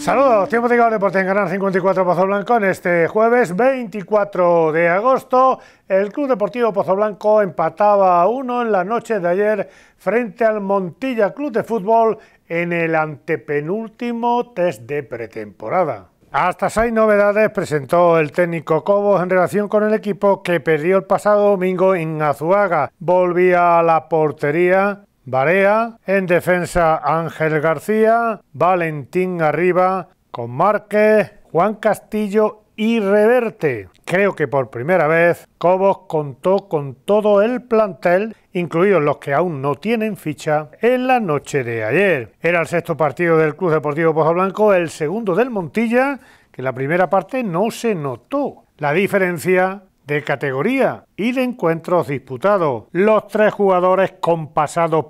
Saludos, tiempo de llegar deporte en Canal 54 Pozo Blanco en este jueves 24 de agosto. El Club Deportivo Pozo Blanco empataba a uno en la noche de ayer frente al Montilla Club de Fútbol en el antepenúltimo test de pretemporada. Hasta seis novedades presentó el técnico Cobos en relación con el equipo que perdió el pasado domingo en Azuaga. Volvía a la portería Barea, en defensa Ángel García, Valentín Arriba, con Márquez, Juan Castillo y Reverte. Creo que por primera vez Cobos contó con todo el plantel, incluidos los que aún no tienen ficha, en la noche de ayer. Era el sexto partido del Club Deportivo Pozo Blanco, el segundo del Montilla, que en la primera parte no se notó. La diferencia de categoría y de encuentros disputados. Los tres jugadores con pasado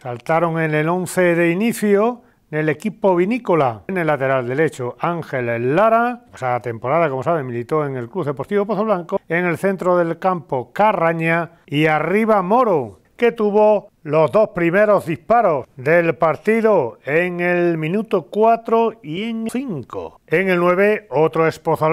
saltaron en el 11 de inicio en el equipo vinícola. En el lateral derecho, Ángel Lara, pasada temporada, como saben, militó en el Club Deportivo Pozo Blanco. En el centro del campo, Carraña y arriba Moro, que tuvo los dos primeros disparos del partido en el minuto 4 y en 5. En el 9, otro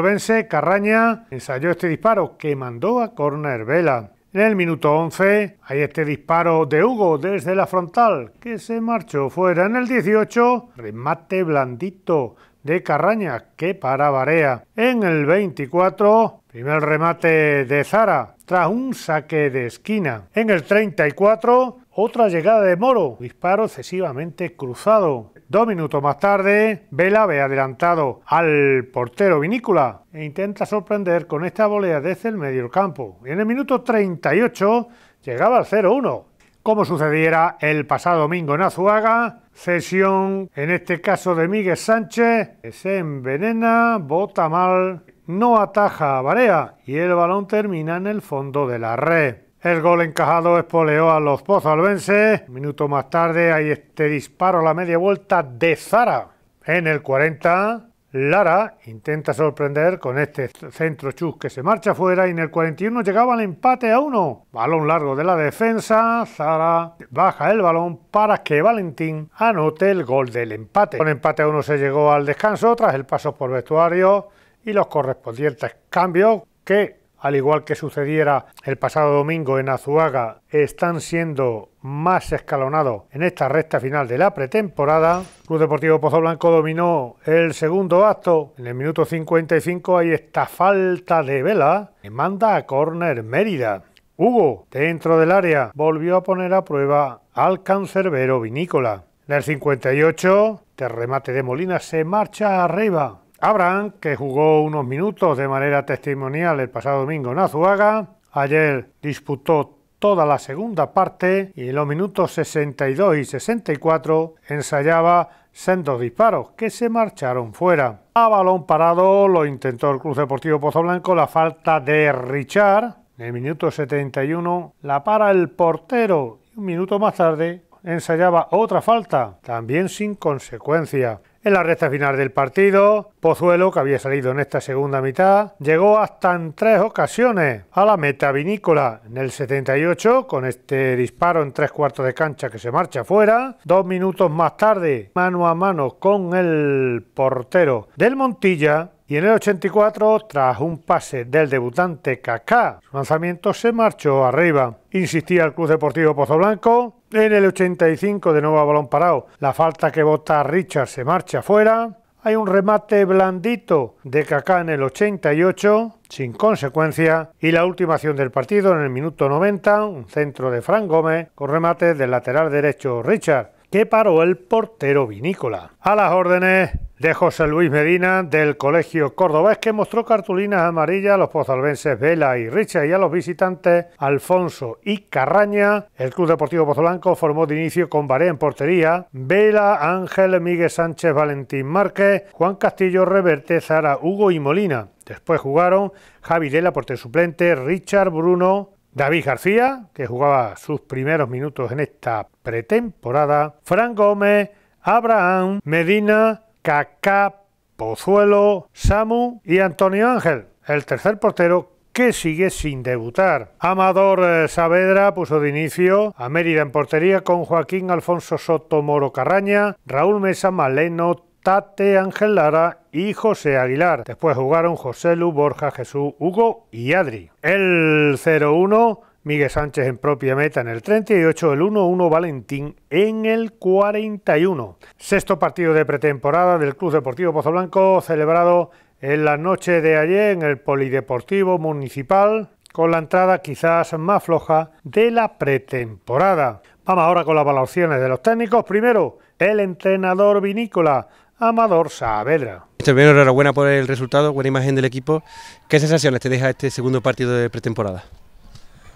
vence. Carraña, ensayó este disparo que mandó a corner Vela. En el minuto 11 hay este disparo de Hugo desde la frontal que se marchó fuera. En el 18 remate blandito de Carraña que para Varea. En el 24 primer remate de Zara tras un saque de esquina. En el 34, otra llegada de Moro, disparo excesivamente cruzado. Dos minutos más tarde, Vela ve adelantado al portero Vinícola e intenta sorprender con esta volea desde el medio campo. en el minuto 38 llegaba al 0-1. Como sucediera el pasado domingo en Azuaga, cesión en este caso de Miguel Sánchez, se envenena, bota mal no ataja a Barea y el balón termina en el fondo de la red. El gol encajado espoleó a los pozalbenses. Un minuto más tarde hay este disparo a la media vuelta de Zara. En el 40, Lara intenta sorprender con este centro chus que se marcha fuera y en el 41 llegaba el empate a uno. Balón largo de la defensa, Zara baja el balón para que Valentín anote el gol del empate. Con empate a uno se llegó al descanso tras el paso por vestuario y los correspondientes cambios que, al igual que sucediera el pasado domingo en Azuaga, están siendo más escalonados en esta recta final de la pretemporada. Club Deportivo Pozo Blanco dominó el segundo acto. En el minuto 55 hay esta falta de vela que manda a córner Mérida. Hugo, dentro del área, volvió a poner a prueba al cancerbero vinícola. En el 58, de remate de Molina se marcha arriba Abraham, que jugó unos minutos de manera testimonial el pasado domingo en Azuaga, ayer disputó toda la segunda parte y en los minutos 62 y 64 ensayaba sendos disparos que se marcharon fuera. A balón parado lo intentó el Club Deportivo Blanco, la falta de Richard. En el minuto 71 la para el portero y un minuto más tarde ensayaba otra falta, también sin consecuencia. En la recta final del partido, Pozuelo, que había salido en esta segunda mitad, llegó hasta en tres ocasiones a la meta vinícola. En el 78, con este disparo en tres cuartos de cancha que se marcha fuera. Dos minutos más tarde, mano a mano con el portero del Montilla, y en el 84, tras un pase del debutante Kaká, su lanzamiento se marchó arriba. Insistía el Club Deportivo Pozo Blanco. En el 85, de nuevo a balón parado, la falta que bota Richard se marcha afuera. Hay un remate blandito de Kaká en el 88, sin consecuencia. Y la última acción del partido en el minuto 90, un centro de Fran Gómez con remate del lateral derecho Richard que paró el portero vinícola. A las órdenes de José Luis Medina del Colegio Cordobés que mostró cartulinas amarillas a los pozalbenses Vela y Richa y a los visitantes Alfonso y Carraña. El Club Deportivo Pozolanco formó de inicio con Baré en portería, Vela, Ángel, Miguel Sánchez, Valentín Márquez, Juan Castillo, Reverte, Zara, Hugo y Molina. Después jugaron Javi Porte portero suplente, Richard, Bruno, David García, que jugaba sus primeros minutos en esta pretemporada, Fran Gómez, Abraham, Medina, Kaká, Pozuelo, Samu y Antonio Ángel, el tercer portero que sigue sin debutar. Amador eh, Saavedra puso de inicio a Mérida en portería con Joaquín Alfonso Soto Moro Carraña, Raúl Mesa Maleno, Tate Ángel Lara y José Aguilar. Después jugaron José Lu, Borja, Jesús, Hugo y Adri. El 0-1, Miguel Sánchez en propia meta en el 38, el 1-1 Valentín en el 41. Sexto partido de pretemporada del Club Deportivo Pozoblanco celebrado en la noche de ayer en el Polideportivo Municipal con la entrada quizás más floja de la pretemporada. Vamos ahora con las valoraciones de los técnicos. Primero, el entrenador vinícola Amador Saavedra. bien, enhorabuena por el resultado, buena imagen del equipo. ¿Qué sensaciones te deja este segundo partido de pretemporada?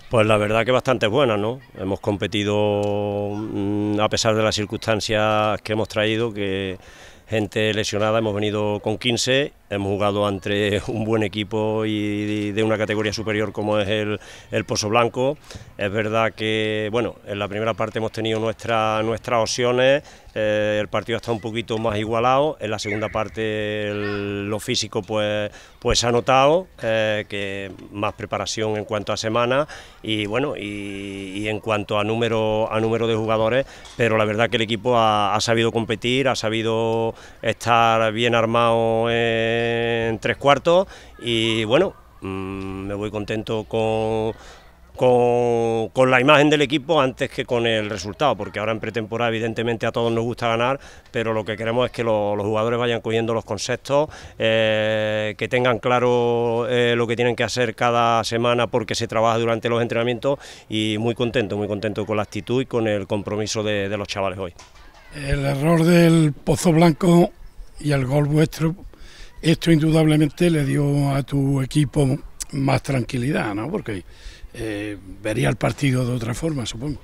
Pues la verdad que bastante buena, ¿no? Hemos competido mm, a pesar de las circunstancias que hemos traído, que gente lesionada, hemos venido con 15 hemos jugado entre un buen equipo y de una categoría superior como es el, el Pozo Blanco. Es verdad que, bueno, en la primera parte hemos tenido nuestra, nuestras opciones, eh, el partido está un poquito más igualado, en la segunda parte lo físico pues, pues ha notado, eh, que más preparación en cuanto a semana y bueno, y, en cuanto a número, a número de jugadores, pero la verdad que el equipo ha, sabido competir, ha sabido estar bien armado en tres cuartos y bueno, mm, me voy contento con, con, la imagen del equipo antes que con el resultado, porque ahora en pretemporada evidentemente a todos nos gusta ganar, pero lo que queremos es que los jugadores vayan cogiendo los conceptos, eh, que tengan claro eh, lo que tienen que hacer cada semana porque se trabaja durante los entrenamientos y muy contento, muy contento con la actitud y con el compromiso de, de los chavales hoy. El error del Pozo Blanco y el gol vuestro esto indudablemente le dio a tu equipo más tranquilidad, ¿no? Porque eh, vería el partido de otra forma, supongo.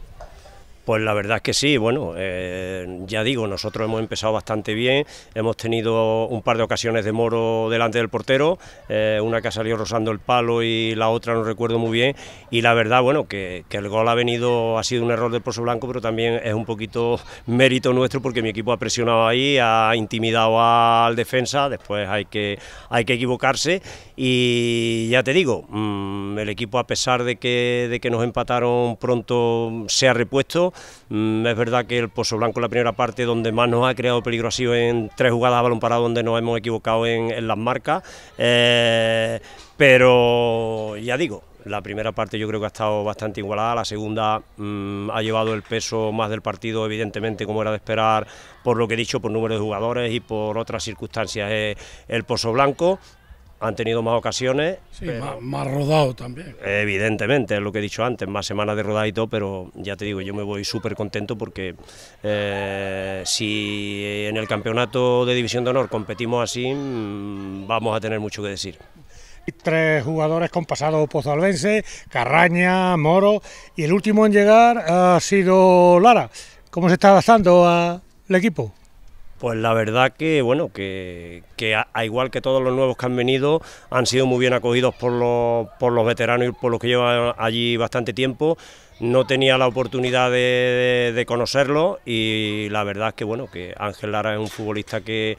Pues la verdad es que sí, bueno, eh, ya digo, nosotros hemos empezado bastante bien, hemos tenido un par de ocasiones de Moro delante del portero, eh, una que ha salido rozando el palo y la otra no recuerdo muy bien, y la verdad, bueno, que, el gol ha venido, ha sido un error del Pozo Blanco, pero también es un poquito mérito nuestro porque mi equipo ha presionado ahí, ha intimidado al defensa, después hay que, hay que equivocarse, y ya te digo, mm, el equipo a pesar de que, de que nos empataron pronto se ha repuesto, Mm, es verdad que el Pozo Blanco, la primera parte, donde más nos ha creado peligro ha sido en tres jugadas a balón parado, donde nos hemos equivocado en, las marcas. Eh, pero ya digo, la primera parte yo creo que ha estado bastante igualada, la segunda mm, ha llevado el peso más del partido, evidentemente, como era de esperar, por lo que he dicho, por número de jugadores y por otras circunstancias. Eh, el Pozo Blanco, han tenido más ocasiones. Sí, más, rodado también. Evidentemente, es lo que he dicho antes, más semanas de rodadito, y todo, pero ya te digo, yo me voy súper contento porque eh, si en el campeonato de División de Honor competimos así, mm, vamos a tener mucho que decir. Tres jugadores con pasado pozalbense, Carraña, Moro, y el último en llegar ha sido Lara. ¿Cómo se está adaptando al equipo? Pues la verdad que, bueno, que, a, igual que todos los nuevos que han venido, han sido muy bien acogidos por los, por los veteranos y por los que llevan allí bastante tiempo no tenía la oportunidad de, conocerlo y la verdad es que bueno que Ángel Lara es un futbolista que,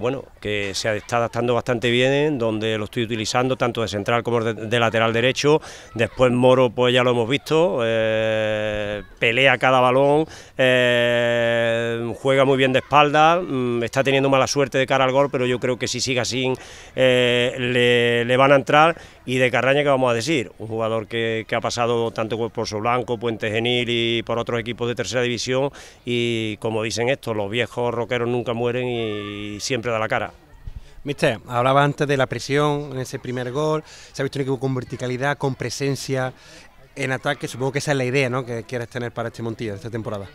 bueno que se está adaptando bastante bien donde lo estoy utilizando tanto de central como de, lateral derecho después Moro pues ya lo hemos visto eh, pelea cada balón eh, juega muy bien de espalda mm, está teniendo mala suerte de cara al gol pero yo creo que si sigue así eh, le van a entrar y de Carraña, que vamos a decir? Un jugador que, ha pasado tanto por su Blanco, Puente Genil y por otros equipos de tercera división. Y como dicen estos, los viejos roqueros nunca mueren y, siempre da la cara. Mister, hablaba antes de la presión en ese primer gol. Se ha visto un equipo con verticalidad, con presencia en ataque. Supongo que esa es la idea ¿no? que quieres tener para este Montilla esta temporada.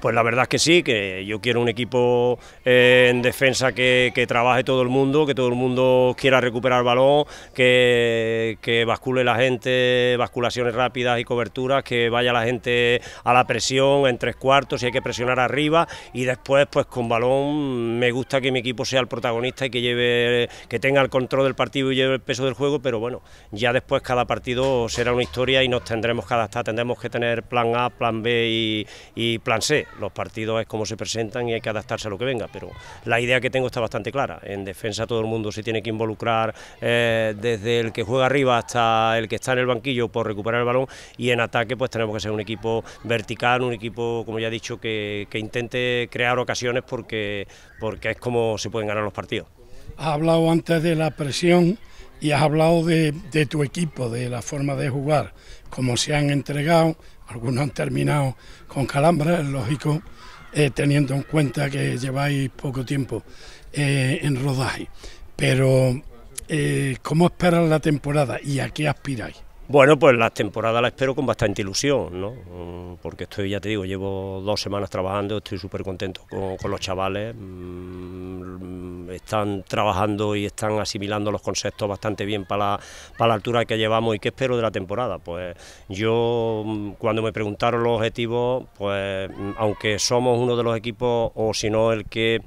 Pues la verdad es que sí, que yo quiero un equipo eh, en defensa que, trabaje todo el mundo, que todo el mundo quiera recuperar balón, que, bascule la gente, basculaciones rápidas y coberturas, que vaya la gente a la presión en tres cuartos y hay que presionar arriba y después pues con balón me gusta que mi equipo sea el protagonista y que lleve, que tenga el control del partido y lleve el peso del juego, pero bueno, ya después cada partido será una historia y nos tendremos que adaptar, tendremos que tener plan A, plan B y plan C los partidos es como se presentan y hay que adaptarse a lo que venga, pero la idea que tengo está bastante clara. En defensa todo el mundo se tiene que involucrar eh, desde el que juega arriba hasta el que está en el banquillo por recuperar el balón y en ataque pues tenemos que ser un equipo vertical, un equipo, como ya he dicho, que, intente crear ocasiones porque, porque es como se pueden ganar los partidos. Has hablado antes de la presión y has hablado de, de tu equipo, de la forma de jugar, cómo se han entregado, algunos han terminado con ...es lógico, eh, teniendo en cuenta que lleváis poco tiempo eh, en rodaje. Pero, eh, ¿cómo esperar la temporada y a qué aspiráis? Bueno, pues la temporada la espero con bastante ilusión, ¿no? Mm, porque estoy, ya te digo, llevo dos semanas trabajando, estoy súper contento con, los chavales. Mm, están trabajando y están asimilando los conceptos bastante bien para la, para la altura que llevamos y qué espero de la temporada. Pues yo, mm, cuando me preguntaron los objetivos, pues aunque somos uno de los equipos, o si no el que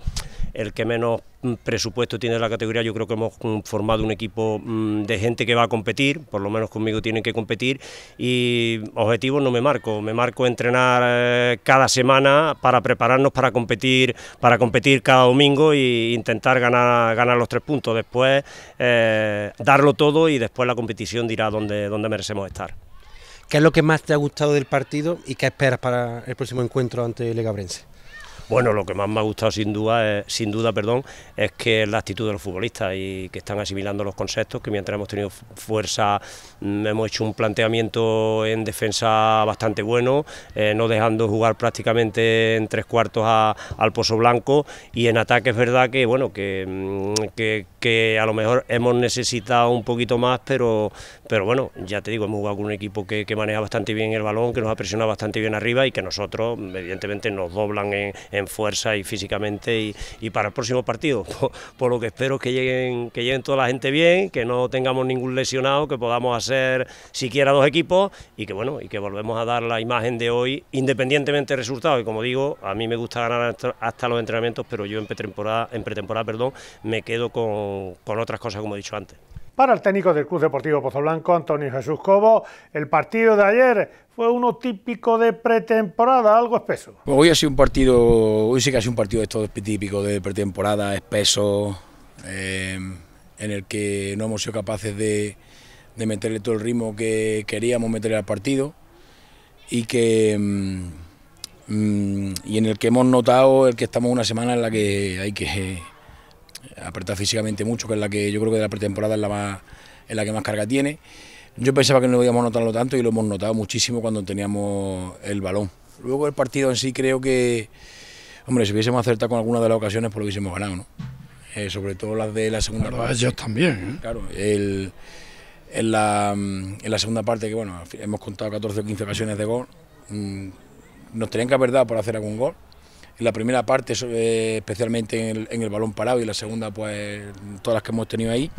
el que menos mm, presupuesto tiene la categoría, yo creo que hemos mm, formado un equipo mm, de gente que va a competir, por lo menos conmigo tienen que competir y objetivos no me marco, me marco entrenar eh, cada semana para prepararnos para competir, para competir cada domingo e intentar ganar, ganar los tres puntos, después eh, darlo todo y después la competición dirá dónde, dónde merecemos estar. ¿Qué es lo que más te ha gustado del partido y qué esperas para el próximo encuentro ante Legabrense? Bueno, lo que más me ha gustado sin duda, es, eh, sin duda perdón, es que la actitud de los futbolistas y que están asimilando los conceptos, que mientras hemos tenido fuerza mm, hemos hecho un planteamiento en defensa bastante bueno, eh, no dejando jugar prácticamente en tres cuartos al Pozo Blanco y en ataque es verdad que, bueno, mm, que, a lo mejor hemos necesitado un poquito más, pero, pero bueno, ya te digo, hemos jugado con un equipo que, maneja bastante bien el balón, que nos ha presionado bastante bien arriba y que nosotros evidentemente nos doblan en en fuerza y físicamente y, para el próximo partido. Por, lo que espero que lleguen, que lleguen toda la gente bien, que no tengamos ningún lesionado, que podamos hacer siquiera dos equipos y que bueno, y que volvemos a dar la imagen de hoy, independientemente del resultado. Y como digo, a mí me gusta ganar hasta los entrenamientos, pero yo en pretemporada, en pretemporada perdón, me quedo con, con otras cosas como he dicho antes. Para el técnico del Club Deportivo Pozo Blanco, Antonio Jesús Cobo, el partido de ayer fue uno típico de pretemporada, algo espeso. Pues hoy ha sido un partido, hoy sí que ha sido un partido típico de pretemporada, espeso, eh, en el que no hemos sido capaces de, meterle todo el ritmo que queríamos meterle al partido y que mm, mm, y en el que hemos notado el que estamos una semana en la que hay que apretar físicamente mucho, que es la que yo creo que de la pretemporada es la más, es la que más carga tiene yo pensaba que no íbamos a notarlo tanto y lo hemos notado muchísimo cuando teníamos el balón. Luego el partido en sí creo que, hombre, si hubiésemos acertado con alguna de las ocasiones, pues lo hubiésemos ganado, ¿no? Eh, sobre todo las de la segunda parte. Ellos también, ¿eh? Claro, el, en, la, mm, en la segunda parte, que bueno, hemos contado 14 o 15 ocasiones de gol, mm, nos tenían que haber dado por hacer algún gol. En la primera parte, eh, especialmente en el, balón parado, y la segunda, pues todas las que hemos tenido ahí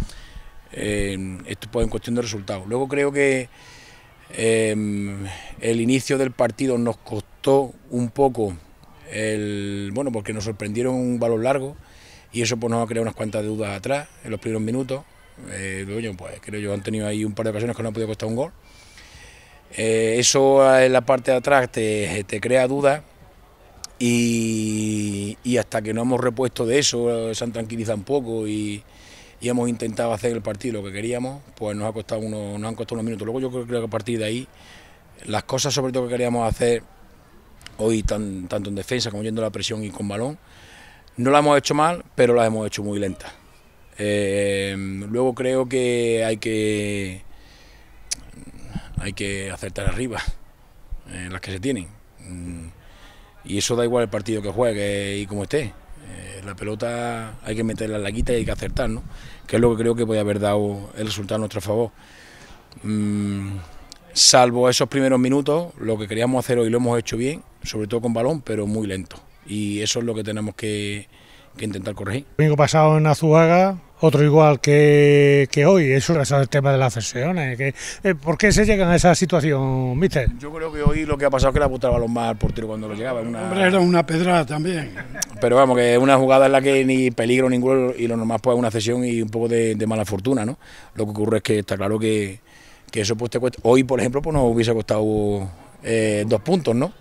esto pues en cuestión de resultados. Luego creo que em, el inicio del partido nos costó un poco, el, bueno, porque nos sorprendieron un balón largo y eso pues nos ha creado unas cuantas dudas atrás en los primeros minutos. Eh, pues creo yo han tenido ahí un par de ocasiones que no han podido costar un gol. Eh, eso en la parte de atrás te, crea dudas y, y hasta que no hemos repuesto de eso se han tranquilizado un poco y, y hemos intentado hacer el partido lo que queríamos, pues nos ha costado uno han costado unos minutos. Luego yo creo, que a partir de ahí, las cosas sobre todo que queríamos hacer hoy, tanto en defensa como yendo a la presión y con balón, no la hemos hecho mal, pero la hemos hecho muy lenta. Eh, luego creo que hay que hay que acertar arriba en las que se tienen. Mm, y eso da igual el partido que juegue y como esté la pelota hay que meterla en la guita y hay que acertar, ¿no? Que es lo que creo que puede haber dado el resultado a nuestro favor. Mm, salvo esos primeros minutos, lo que queríamos hacer hoy lo hemos hecho bien, sobre todo con balón, pero muy lento. Y eso es lo que tenemos que, intentar corregir. domingo pasado en Azuaga otro igual que, hoy. Eso es el tema de las cesiones. Que, eh, ¿Por qué se llegan a esa situación, mister? Yo creo que hoy lo que ha pasado es que la apuntaba el balón más al portero cuando lo llegaba. Una... Hombre, era una pedrada también. Pero vamos, que es una jugada en la que ni peligro ninguno y lo normal pues es una cesión y un poco de, mala fortuna, ¿no? Lo que ocurre es que está claro que, que eso pues te cuesta. Hoy, por ejemplo, pues nos hubiese costado eh, dos puntos, ¿no?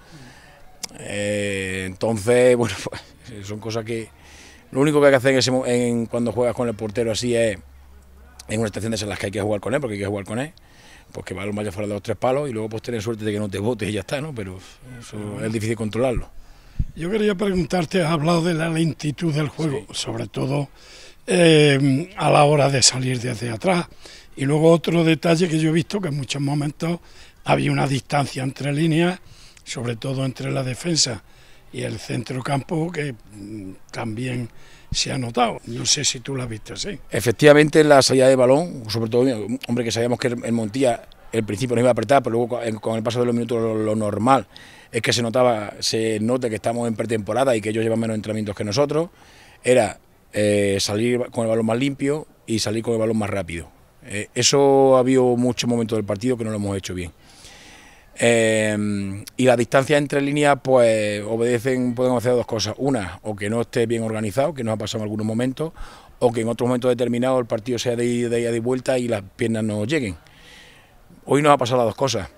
Eh, entonces, bueno, pues, son cosas que, lo único que hay que hacer en cuando juegas con el portero así es en una estación de esas en las que hay que jugar con él, porque hay que jugar con él, pues que balón vaya fuera de los tres palos y luego pues tener suerte de que no te votes y ya está, ¿no? Pero es difícil controlarlo. Yo quería preguntarte, has hablado de la lentitud del juego, sobre todo em, a la hora de salir desde atrás. Y luego otro detalle que yo he visto, que en muchos momentos había una distancia entre líneas, sobre todo entre la defensa y el centrocampo que mm, también se ha notado. No sé si tú la viste así. Efectivamente, la salida de balón, sobre todo, hombre, que sabíamos que en Montilla el principio nos iba a apretar, pero luego con el paso de los minutos lo, normal es que se notaba, se note que estamos en pretemporada y que ellos llevan menos entrenamientos que nosotros, era eh, salir con el balón más limpio y salir con el balón más rápido. Eh, eso ha habido muchos momentos del partido que no lo hemos hecho bien. Em, y la distancia entre líneas, pues obedecen, pueden hacer dos cosas. Una, o que no esté bien organizado, que nos ha pasado en algunos momentos, o que en otro momento determinado... el partido sea de ida y vuelta y las piernas no lleguen. Hoy nos ha pasado las dos cosas.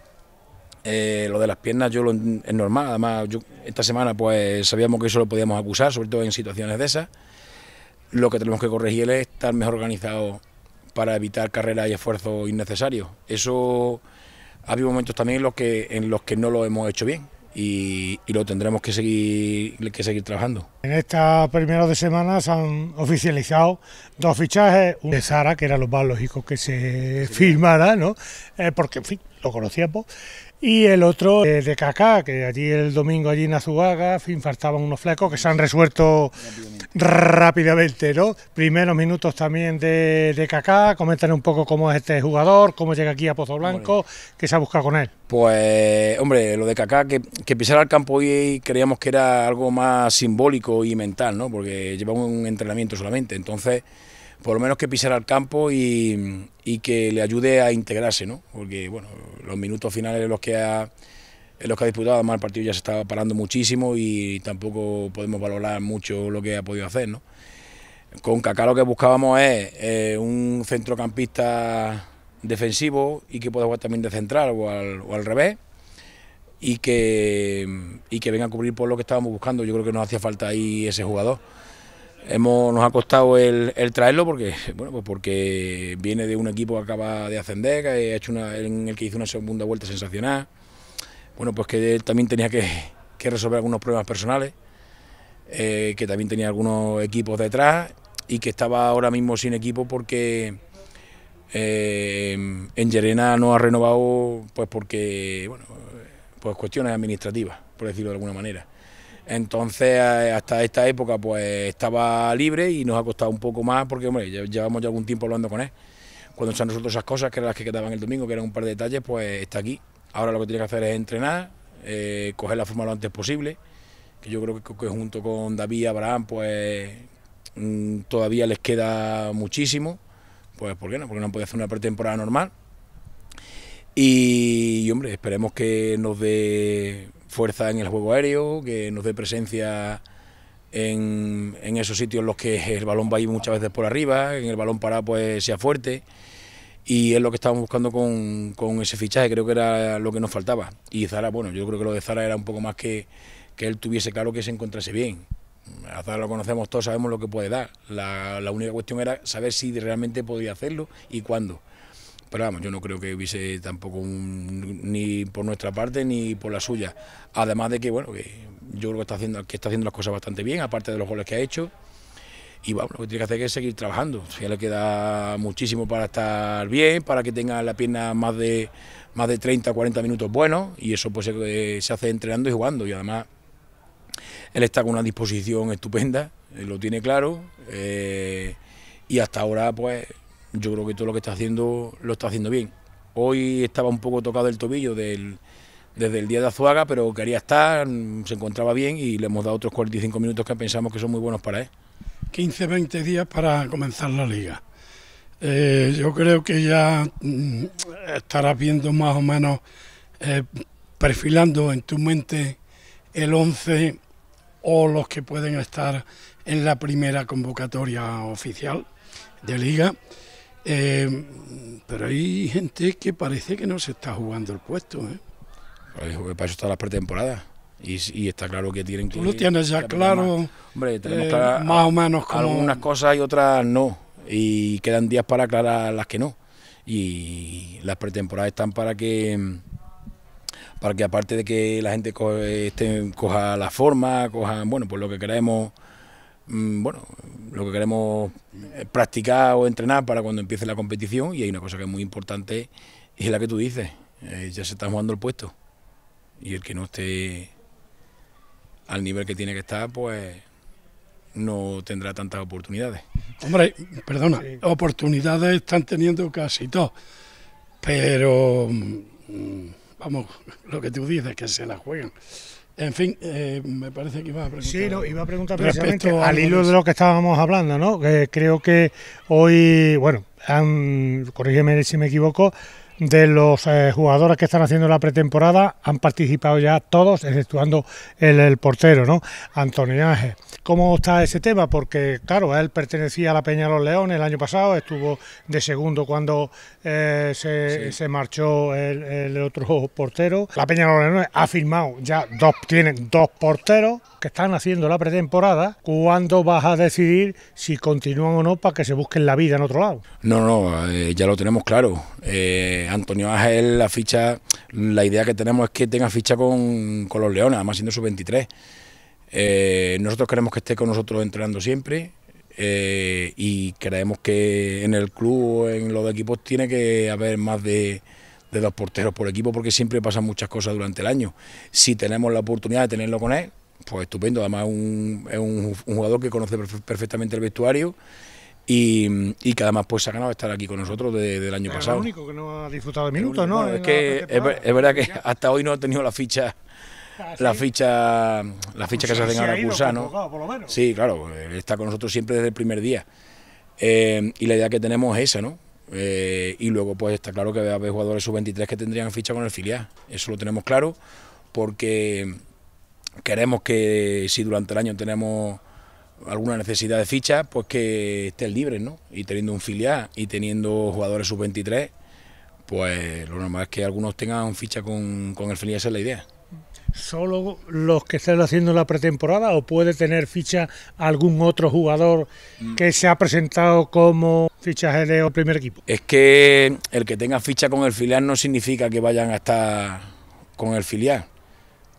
Eh, lo de las piernas yo lo, es normal, además yo, esta semana pues sabíamos que eso lo podíamos acusar, sobre todo en situaciones de esas. Lo que tenemos que corregir es estar mejor organizado... para evitar carreras y esfuerzos innecesarios. Eso ha habido momentos también en los que, en los que no lo hemos hecho bien y, y lo tendremos que seguir, que seguir trabajando. En estas primera de semana se han oficializado dos fichajes, un de Sara, que era lo más lógico que se firmara, ¿no? Eh, porque, en fin, lo conocíamos, y el otro eh, de Kaká, que allí el domingo, allí en Azuaga, faltaban unos flecos que se han resuelto rápidamente, ¿no? Primeros minutos también de, de Kaká, un poco cómo es este jugador, cómo llega aquí a Pozo Blanco, qué se ha buscado con él. Pues, hombre, lo de Kaká, que, que pisara al campo hoy creíamos que era algo más simbólico y mental, ¿no? Porque lleva un entrenamiento solamente. Entonces, por lo menos que pisara el campo y, que le ayude a integrarse, ¿no? Porque, bueno, los minutos finales en los que ha, los que ha disputado, además el partido ya se estaba parando muchísimo y tampoco podemos valorar mucho lo que ha podido hacer, Con Kaká lo que buscábamos es eh, un centrocampista defensivo y que pueda jugar también de central o al, o al revés y que, y que venga a cubrir por lo que estábamos buscando. Yo creo que nos hacía falta ahí ese jugador. nos ha costado el, traerlo porque bueno pues porque viene de un equipo que acaba de ascender, que hecho en el que hizo una segunda vuelta sensacional. Bueno, pues que él también tenía que, que resolver algunos problemas personales, eh, que también tenía algunos equipos detrás y que estaba ahora mismo sin equipo porque eh, en Llerena no ha renovado, pues porque bueno, pues cuestiones administrativas, por decirlo de alguna manera. Entonces, hasta esta época, pues estaba libre y nos ha costado un poco más porque, llevamos ya algún tiempo hablando con él. Cuando se han resuelto esas cosas, que eran las que quedaban el domingo, que eran un par de detalles, pues está aquí. Ahora lo que tiene que hacer es entrenar, eh, coger la forma lo antes posible, que yo creo que, junto con David y Abraham, pues mm, todavía les queda muchísimo. Pues, ¿por qué no? Porque no han podido hacer una pretemporada normal y, hombre, esperemos que nos dé fuerza en el juego aéreo, que nos dé presencia en, esos sitios en los que el balón va a ir muchas veces por arriba, en el balón parado pues sea fuerte. Y es lo que estábamos buscando con, con ese fichaje, creo que era lo que nos faltaba. Y Zara, bueno, yo creo que lo de Zara era un poco más que, que él tuviese claro que se encontrase bien. A Zara lo conocemos todos, sabemos lo que puede dar. La, la única cuestión era saber si realmente podía hacerlo y cuándo. Pero vamos, yo no creo que hubiese tampoco ni por nuestra parte ni por la suya. Además de que, bueno, yo creo que está haciendo, que está haciendo las cosas bastante bien, aparte de los goles que ha hecho. Y bueno, lo que tiene que hacer es seguir trabajando. Ya le queda muchísimo para estar bien, para que tenga la pierna más de, más de 30, 40 minutos buenos. Y eso pues se, hace entrenando y jugando. Y además, él está con una disposición estupenda, eh, lo tiene claro. Eh, y hasta ahora, pues yo creo que todo lo que está haciendo lo está haciendo bien. Hoy estaba un poco tocado el tobillo desde el día de Azuaga, pero quería estar, mm, se encontraba bien y le hemos dado otros 45 minutos que pensamos que son muy buenos para él. 15, 20 días para comenzar la liga. Eh, yo creo que ya mm, estarás viendo más o menos, eh, perfilando en tu mente el 11 o los que pueden estar en la primera convocatoria oficial de liga. Eh, pero hay gente que parece que no se está jugando el puesto. ¿eh? Pues, eh para eso están las pretemporadas. Y, está claro que tienen que... Tú lo tienes ya claro, Hombre, eh, más o menos como... Algunas cosas y otras no. Y quedan días para aclarar las que no. Y las pretemporadas están para que... Para que aparte de que la gente este, coja la forma, coja, bueno, pues lo que queremos Mm, bueno, lo que queremos practicar o entrenar para cuando empiece la competición y hay una cosa que es muy importante es la que tú dices, eh, ya se está jugando el puesto y el que no esté al nivel que tiene que estar, pues no tendrá tantas oportunidades. Hombre, perdona, oportunidades están teniendo casi todos, pero mm, vamos, lo que tú dices, que se la juegan. En fin, eh, me parece que iba a preguntar. Sí, iba a preguntar precisamente al hilo de lo que estábamos hablando, ¿no? creo que hoy, bueno, han, corrígeme si me equivoco, de los eh, jugadores que están haciendo la pretemporada han participado ya todos, exceptuando el, portero, ¿no? Antonio Ángel. ¿Cómo está ese tema? Porque, claro, él pertenecía a la Peña de los Leones el año pasado, estuvo de segundo cuando eh, se, marchó el, otro portero. La Peña de los Leones ha firmado ya dos, tienen dos porteros que están haciendo la pretemporada, ¿cuándo vas a decidir si continúan o no para que se busquen la vida en otro lado? No, no, eh, ya lo tenemos claro. Eh, Antonio Ángel, la ficha, la idea que tenemos es que tenga ficha con, con los Leones, además siendo su 23. Eh, nosotros queremos que esté con nosotros entrenando siempre, y creemos que en el club o en los equipos tiene que haber más de, de, dos porteros por equipo porque siempre pasan muchas cosas durante el año. Si tenemos la oportunidad de tenerlo con él, pues estupendo. Además, un, es un, jugador que conoce perfectamente el vestuario y, y, que además pues ha ganado estar aquí con nosotros desde, el año pasado. Es único que no ha disfrutado de minutos, ¿no? es que es, verdad que hasta hoy no ha tenido la ficha. Ah, la ficha, la ficha pues que se hacen ahora no Sí, claro, está con nosotros siempre desde el primer día. Eh, y la idea que tenemos es esa, ¿no? Eh, y luego, pues está claro que va haber jugadores sub-23 que tendrían ficha con el filial. Eso lo tenemos claro, porque Queremos que si durante el año tenemos alguna necesidad de ficha, pues que estén libres, ¿no? Y teniendo un filial y teniendo jugadores sub-23, pues lo normal es que algunos tengan ficha con, el filial, esa es la idea. ¿Solo los que estén haciendo la pretemporada o puede tener ficha algún otro jugador mm. que se ha presentado como fichaje de primer equipo? Es que el que tenga ficha con el filial no significa que vayan a estar con el filial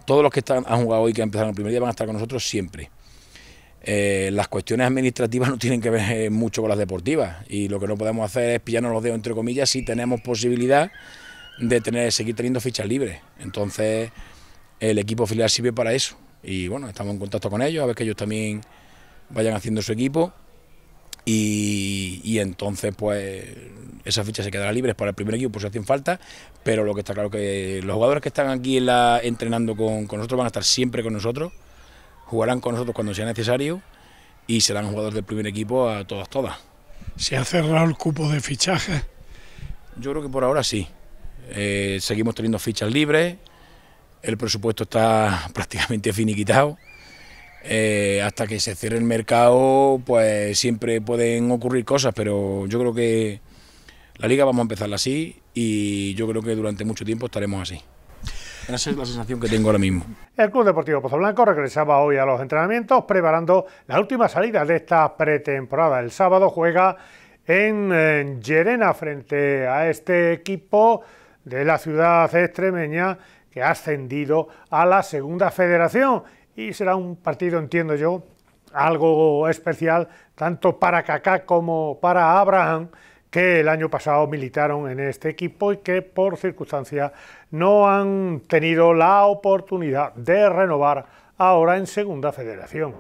todos los que están, han jugado hoy, que han empezaron el primer día, van a estar con nosotros siempre. Eh, las cuestiones administrativas no tienen que ver eh, mucho con las deportivas y lo que no podemos hacer es pillarnos los dedos, entre comillas, si tenemos posibilidad de tener, seguir teniendo fichas libres. Entonces, el equipo filial sirve para eso y bueno, estamos en contacto con ellos, a ver que ellos también vayan haciendo su equipo. Y, entonces, pues, esas fichas se quedará libres para el primer equipo si hacen falta, pero lo que está claro que los jugadores que están aquí entrenando con, nosotros van a estar siempre con nosotros, jugarán con nosotros cuando sea necesario y serán jugadores del primer equipo a todas, todas. ¿Se ha cerrado el cupo de fichaje? Yo creo que por ahora sí. Eh, seguimos teniendo fichas libres, el presupuesto está prácticamente finiquitado. Eh, hasta que se cierre el mercado, pues siempre pueden ocurrir cosas, pero yo creo que la liga vamos a empezarla así y yo creo que durante mucho tiempo estaremos así. Esa es la sensación que tengo ahora mismo. El Club Deportivo Blanco regresaba hoy a los entrenamientos preparando la última salida de esta pretemporada. El sábado juega en Llerena frente a este equipo de la ciudad extremeña que ha ascendido a la segunda federación y será un partido, entiendo yo, algo especial tanto para Kaká como para Abraham, que el año pasado militaron en este equipo y que por circunstancia. no han tenido la oportunidad de renovar ahora en Segunda Federación.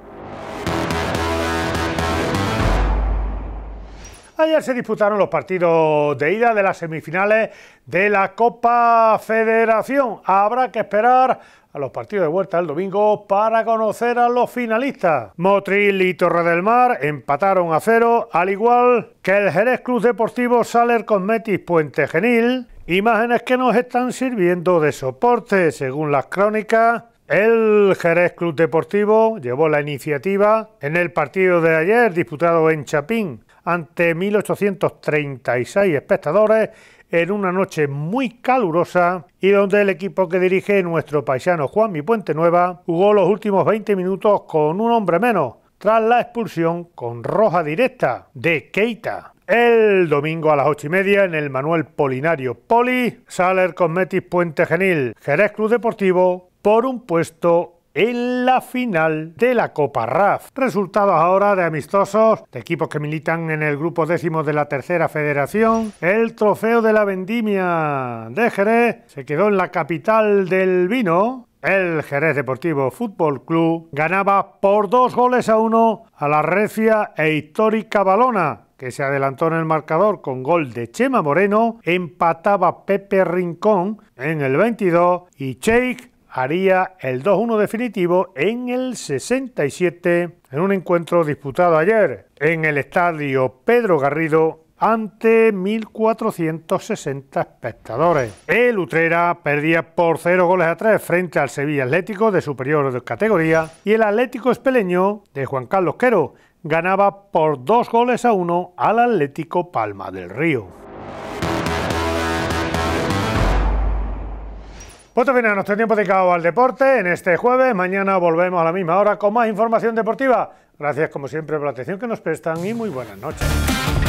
Ayer se disputaron los partidos de ida de las semifinales de la Copa Federación. Habrá que esperar a los partidos de vuelta el domingo para conocer a los finalistas. Motril y Torre del Mar empataron a cero, al igual que el Jerez Club Deportivo Saler Cosmetis Puente Genil. Imágenes que nos están sirviendo de soporte, según las crónicas. El Jerez Club Deportivo llevó la iniciativa en el partido de ayer disputado en Chapín ante 1.836 espectadores en una noche muy calurosa y donde el equipo que dirige nuestro paisano Juan Mi Puente Nueva jugó los últimos 20 minutos con un hombre menos tras la expulsión con roja directa de Keita. El domingo a las ocho y media en el Manuel Polinario Poli, Saler Cosmetis Puente Genil, Jerez Club Deportivo, por un puesto en la final de la Copa RAF. Resultados ahora de amistosos de equipos que militan en el grupo décimo de la tercera federación. El trofeo de la vendimia de Jerez se quedó en la capital del vino. El Jerez Deportivo Fútbol Club ganaba por dos goles a uno a la recia e histórica Balona, que se adelantó en el marcador con gol de Chema Moreno, empataba Pepe Rincón en el 22 y Cheik haría el 2-1 definitivo en el 67 en un encuentro disputado ayer en el estadio Pedro Garrido ante 1.460 espectadores. El Utrera perdía por 0 goles a 3 frente al Sevilla Atlético de superior categoría y el Atlético Espeleño de Juan Carlos Quero ganaba por 2 goles a 1 al Atlético Palma del Río. Punto final, nuestro tiempo dedicado al deporte en este jueves. Mañana volvemos a la misma hora con más información deportiva. Gracias como siempre por la atención que nos prestan y muy buenas noches.